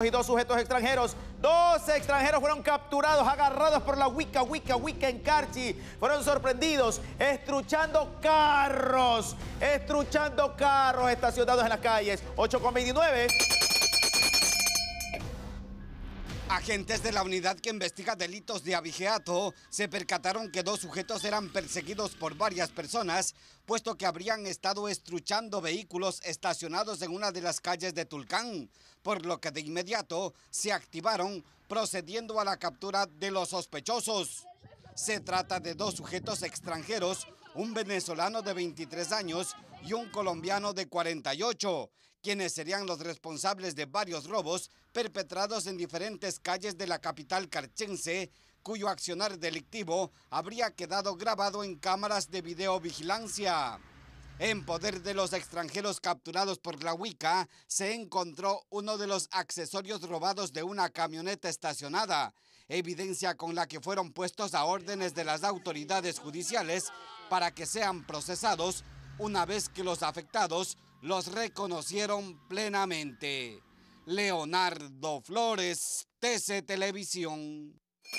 y dos sujetos extranjeros. Dos extranjeros fueron capturados, agarrados por la Wicca, Wicca, Wicca en Carchi. Fueron sorprendidos, estruchando carros, estruchando carros estacionados en las calles. 8 con 29. Agentes de la unidad que investiga delitos de abigeato se percataron que dos sujetos eran perseguidos por varias personas, puesto que habrían estado estruchando vehículos estacionados en una de las calles de Tulcán, por lo que de inmediato se activaron procediendo a la captura de los sospechosos. Se trata de dos sujetos extranjeros, un venezolano de 23 años y un colombiano de 48, quienes serían los responsables de varios robos perpetrados en diferentes calles de la capital carchense, cuyo accionar delictivo habría quedado grabado en cámaras de videovigilancia. En poder de los extranjeros capturados por la WICA... se encontró uno de los accesorios robados de una camioneta estacionada, evidencia con la que fueron puestos a órdenes de las autoridades judiciales para que sean procesados una vez que los afectados los reconocieron plenamente. Leonardo Flores, TC Televisión.